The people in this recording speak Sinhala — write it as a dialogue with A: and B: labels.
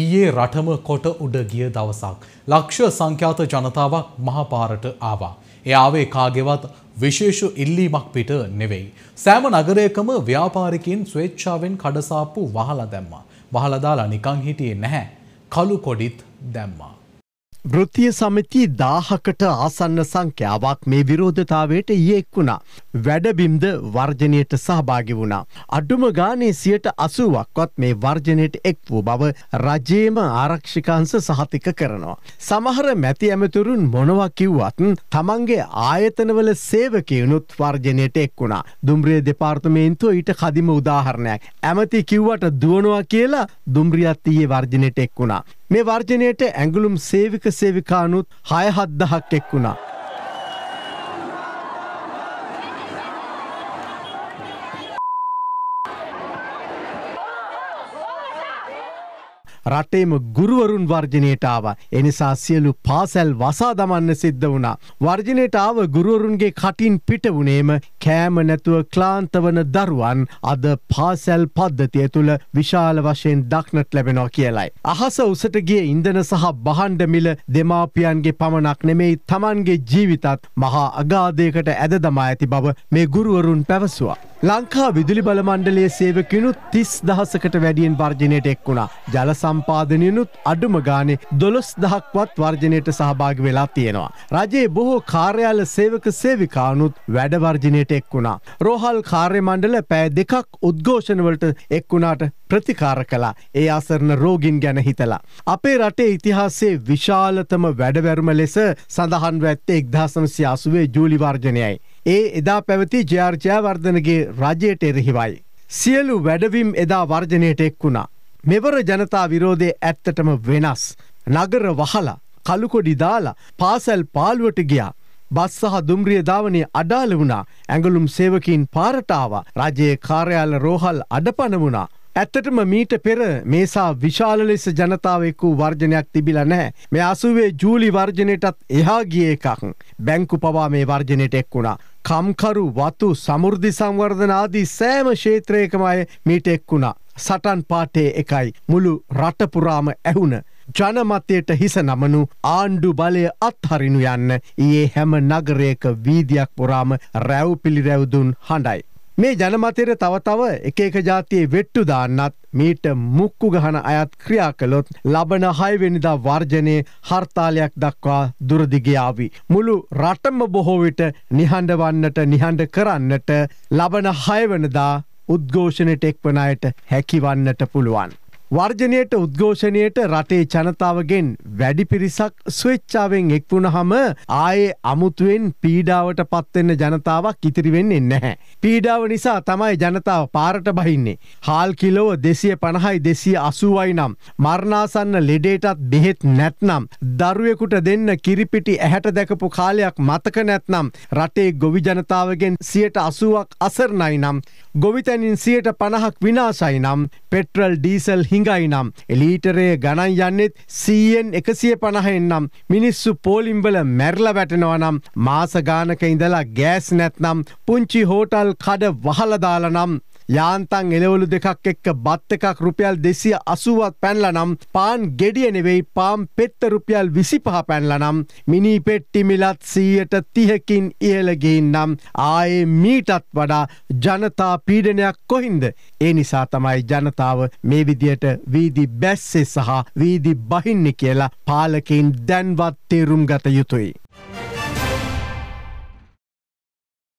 A: ඊයේ රටම කොට උඩ ගිය දවසක්. ලක්ෂ සංඛ්‍යාත ජනතාවක් මහපාරට ආවා. ඒ ආවේ කාගෙවත් විශේෂ ඉල්ලීමක් පිට නෙවෙයි. සෑම නගරයකම ව්‍යාපාරිකයින් ස්වේච්ඡාවෙන් කඩසාප්පු වහලා දැම්මා. වහලා දාලා නිකන් හිටියේ නැහැ. කළු කොඩිත් දැම්මා. වෘතිය සමිති දාහකට ආසන්න සංඛ්‍යාවක් මේ විරෝධතාවයට යෙක් වුණා. වැඩබිම්ද වර්ජනයට සහභාගි වුණා. අඩුම ගානේ සියට අසුවක්වත් මේ වර්ජනයට එක් වූ බව රජයේම ආරක්ෂිකංශ සහතික කරනවා. සමහර මැති ඇමතුරුන් මොනවා කිව්වත් තමන්ගේ ආයතනවල සේවකයනුත් වර්ජනයට එක් වුණා. දුම්රිය දෙපාර්තමේන්තුව ඊට කදිම උදාහරණයක්. ඇමති කිව්වට දුවනවා කියලා දුම්රියත් ඊයේ වර්ජනයට එක් වුණා. මේ වර්ජනයට ඇඟුළුම් සේවික සේවිකානුත් හයහත්දහක් එක් වුණා. රටේම ගුරුවරුන් වර්ජනයට ආව. එනිසා සියලු පාසැල් වසා දමන්න සිද්ධ වුණා. වර්ජනයට ආව ගුරුවරුන්ගේ කටින් පිට වුණේම කෑම නැතුව ක්ලාන්තවන දරුවන් අද පාසැල් පද්ධතිය තුළ විශාල වශයෙන් දක්නට ලැබෙනවා කියලයි. අහස උසට ගිය ඉන්දන සහ බහන්ඩ මිල දෙමාපියන්ගේ පමණක් නෙමෙයි තමන්ගේ ජීවිතත් මහා අගාධයකට ඇද දමා ඇති බව මේ ගුරුවරුන් පැවසවා. ලංකා විදුලි බලමණ්ඩලයේ සේවකනුත් තිස් දහසකට වැඩියෙන් වර්ජනයට එක් වුණා. ජල සම්පාදනයනුත් අඩුම ගානෙ දොළොස් දහක්වත් වර්ජනයට සහභාගි වෙලා තියෙනවා. රජයේ බොහෝ කාර්යාල සේවක සේවිකානුත් වැඩවර්ජනයට එක් වුණා. රෝහල් කාර්යමණ්ඩල පෑ දෙකක් උද්ඝෝෂණවලට එක් වුණාට ප්‍රතිකාර කලා ඒ අසරණ රෝගින් ගැන හිතලා. අපේ රටේ ඉතිහාසේ විශාලතම වැඩවැරුම ලෙස සඳහන්ව ඇත්තේ එක්දහසමසි අසුවේ ජූලිවර්ජනයයි. ඒ එදා පැවති ජාර්ජයවර්ධනගේ රජයට එරෙහිවයි. සියලු වැඩවිම් එදා වර්ජනයට එක් වුණා. මෙවර ජනතා විරෝධය ඇත්තටම වෙනස්. නගර වහලා කළුකොඩි දාලා පාසැල් පාලුවට ගියා. බස් සහ දුම්රිය ධාවනය අඩාල වුණා ඇඟලුම් සේවකින් පාරටාව රජයේ කාර්යාල රෝහල් අඩපන වුණා ඇත්තටම මීට පෙර මේසා විශාල ලෙස ජනතාවෙක් වූ වර්ජනයක් තිබිලා නැහැ. මේ අසුවේ ජූලි වර්ජනයටත් එහා ගිය එකක්. බැංකු පවා මේ වර්ජනයට එක් වුණා. කම්කරු වතු සමෘද්ධි සංවර්ධන ආදී සෑම ක්ෂේත්‍රයකම අය මීට එක් වුණා. සටන් පාටේ එකයි මුළු රටපුරාම ඇහුණ. ජනමතයට හිස නමනු ආණ්ඩු බලය අත්හරිනු යන්න ඒ හැම නගරයක වීදයක් පුරාම රැව් පිළිරැවදුන් හඬයි. මේ ජනමතයට තව තව එක එක ජාතියේ වෙට්ටු දාන්නත් මීට මුක්කු ගහන අයත් ක්‍රියා කළොත් ලබන හයවෙනිදා වර්ජනයේ හර්තාලයක් දක්වා දුරදිගයාවි. මුළු රටම බොහෝ විට නිහඬවන්නට නිහඬ කරන්නට ලබන හයවනදා උද්ඝෝෂණයට එක්වන අයට හැකිවන්නට පුළුවන්. වර්ජනයට උද්ඝෝෂණයට රටේ ජනතාවගෙන් වැඩි පිරිසක් ස්වේච්ඡාවෙන් එක් වුණහම ආයේ අමුතුවෙන් පීඩාවට පත්වෙන්න ජනතාවක් ඉතිරි වෙන්නේ නැහැ. පීඩාව නිසා තමයි ජනතාව පාරට බහින්නේ. හාල් කිලෝ දෙසිය පණහයි දෙසිය අසුවයි නම්. මරණාසන්න ලෙඩේටත් බෙහෙත් නැත්නම්. දරුවෙකුට දෙන්න කිරිපිටි ඇහැට දැකපු කාලයක් මතක නැත්නම් රටේ ගොවි ජනතාවගෙන් සියට අසුවක් අසරණයි නම් ගොවිතැනින් සියට පණහක් විනාශයි නම් පෙට්‍රල් ඩීසල් හිඟයි නම් එලීටරේ ගණන් යන්නෙත් සීයෙන් එකසිය පණහෙන් නම් මිනිස්සු පෝලිම්බල මැරල වැටෙනවා නම් මාසගානක ඉඳලා ගෑස් නැත්නම් පුංචි හෝටල් කඩ වහලදාල නම් යාන්තන් එලවලු දෙකක් එක්ක බත් එකක් රුපියල් දෙසිය අසුවත් පැන්ල නම් පාන් ගෙඩිය නෙවෙයි පාම් පෙත්ත රුපියල් විසිපහ පැන්ල නම් මිනි පෙට්ටිමිලත් සීයට තිහකින් ඉහලගින් නම් ආයේ මීටත් වඩා ජනතා පීඩනයක් කොහින්ද. ඒ නිසා තමයි ජනතාව මේ විදියට වීදි බැස්සේ සහ වීදි බහින්න කියලා පාලකින් දැන්වත් තේරුම් ගත යුතුයි.